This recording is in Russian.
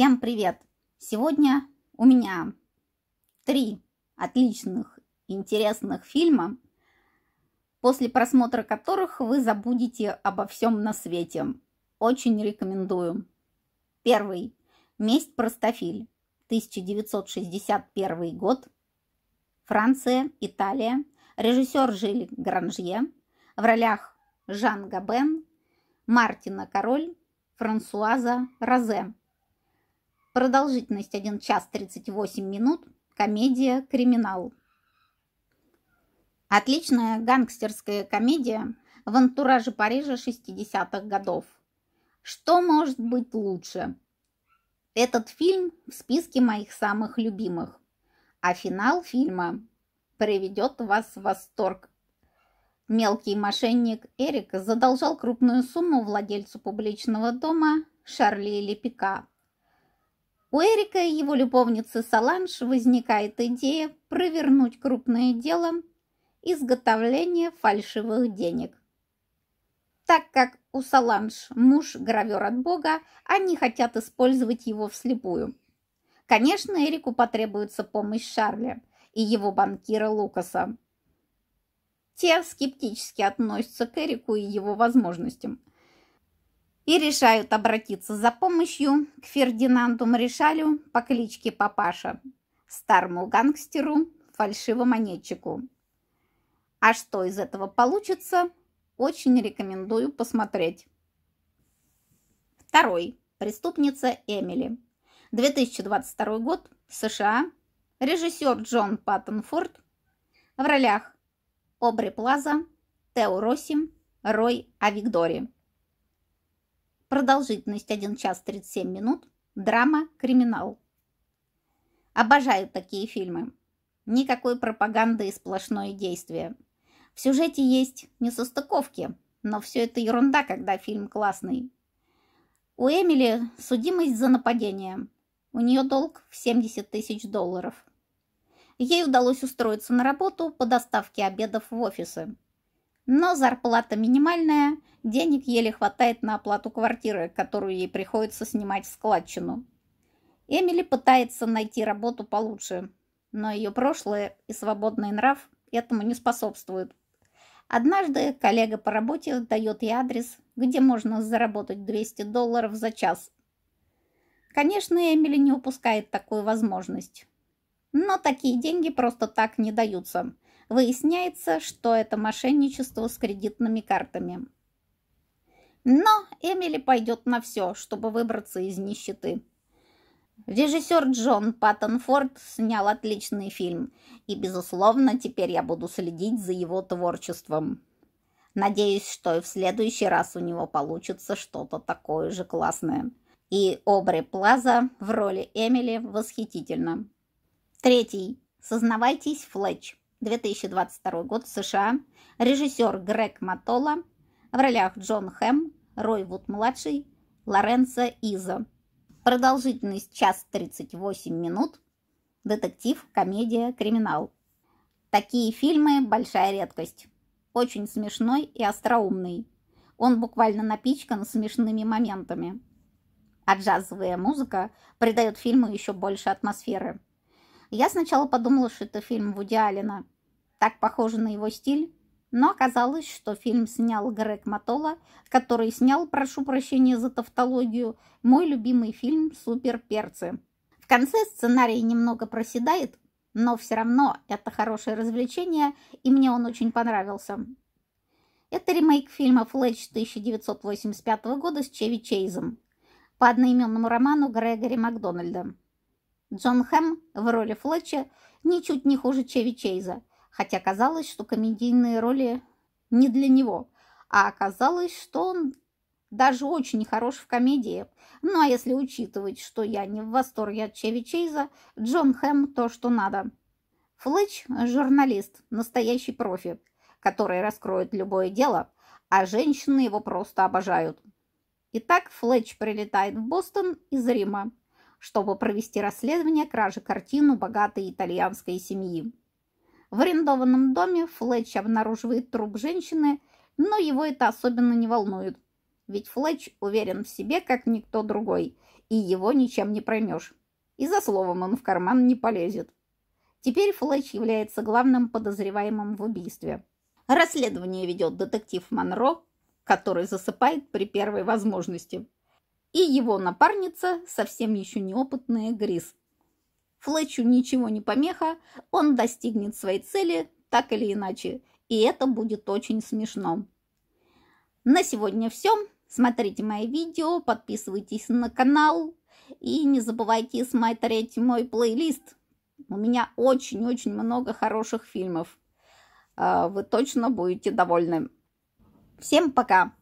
Всем привет! Сегодня у меня три отличных, интересных фильма, после просмотра которых вы забудете обо всем на свете. Очень рекомендую. Первый. «Месть простофиль», 1961 год. Франция, Италия. Режиссер Жиль Гранжье. В ролях Жан Габен, Мартина Король, Франсуаза Розе. Продолжительность 1 час 38 минут. Комедия «Криминал». Отличная гангстерская комедия в антураже Парижа 60-х годов. Что может быть лучше? Этот фильм в списке моих самых любимых. А финал фильма приведет вас в восторг. Мелкий мошенник Эрик задолжал крупную сумму владельцу публичного дома Шарли Лепика. У Эрика и его любовницы Саланж возникает идея провернуть крупное дело изготовление фальшивых денег. Так как у Саланж муж гравер от бога, они хотят использовать его вслепую. Конечно, Эрику потребуется помощь Шарля и его банкира Лукаса. Те скептически относятся к Эрику и его возможностям – и решают обратиться за помощью к Фердинанду Маришалю по кличке Папаша, старому гангстеру, фальшивомонетчику. А что из этого получится, очень рекомендую посмотреть. Второй. Преступница Эмили. 2022 год. США. Режиссер Джон Паттенфорд. В ролях Обри Плаза, Тео Росси, Рой Авигдори. Продолжительность 1 час 37 минут. Драма «Криминал». Обожаю такие фильмы. Никакой пропаганды и сплошное действие. В сюжете есть несостыковки, но все это ерунда, когда фильм классный. У Эмили судимость за нападение. У нее долг в 70 тысяч долларов. Ей удалось устроиться на работу по доставке обедов в офисы. Но зарплата минимальная, денег еле хватает на оплату квартиры, которую ей приходится снимать в складчину. Эмили пытается найти работу получше, но ее прошлое и свободный нрав этому не способствуют. Однажды коллега по работе дает ей адрес, где можно заработать 200 долларов за час. Конечно, Эмили не упускает такую возможность. Но такие деньги просто так не даются. Выясняется, что это мошенничество с кредитными картами. Но Эмили пойдет на все, чтобы выбраться из нищеты. Режиссер Джон Паттонфорд снял отличный фильм, и, безусловно, теперь я буду следить за его творчеством. Надеюсь, что и в следующий раз у него получится что-то такое же классное. И Обри Плаза в роли Эмили восхитительно. Третий. Сознавайтесь, Флетч. 2022 год, США. Режиссер Грег Матола. В ролях Джон Хэм, Рой Вуд-младший, Лоренцо Иза. Продолжительность час 38 минут. Детектив, комедия, криминал. Такие фильмы – большая редкость. Очень смешной и остроумный. Он буквально напичкан смешными моментами. А джазовая музыка придает фильму еще больше атмосферы. Я сначала подумала, что это фильм Вуди Алина. Так похоже на его стиль. Но оказалось, что фильм снял Грег Матола, который снял, прошу прощения за тавтологию, мой любимый фильм «Супер перцы». В конце сценарий немного проседает, но все равно это хорошее развлечение, и мне он очень понравился. Это ремейк фильма «Флетч» 1985 года с Чеви Чейзом по одноименному роману Грегори Макдональда. Джон Хэм в роли Флетча ничуть не хуже Чеви Чейза, хотя казалось, что комедийные роли не для него, а оказалось, что он даже очень хорош в комедии. Ну а если учитывать, что я не в восторге от Чеви Чейза, Джон Хэм то, что надо. Флетч – журналист, настоящий профи, который раскроет любое дело, а женщины его просто обожают. Итак, Флетч прилетает в Бостон из Рима чтобы провести расследование кражи картину богатой итальянской семьи. В арендованном доме Флетч обнаруживает труп женщины, но его это особенно не волнует. Ведь Флетч уверен в себе, как никто другой, и его ничем не проймешь. И за словом он в карман не полезет. Теперь Флетч является главным подозреваемым в убийстве. Расследование ведет детектив Монро, который засыпает при первой возможности и его напарница, совсем еще неопытная Грис. Флетчу ничего не помеха, он достигнет своей цели так или иначе, и это будет очень смешно. На сегодня все. Смотрите мои видео, подписывайтесь на канал и не забывайте смотреть мой плейлист. У меня очень-очень много хороших фильмов. А, вы точно будете довольны. Всем пока!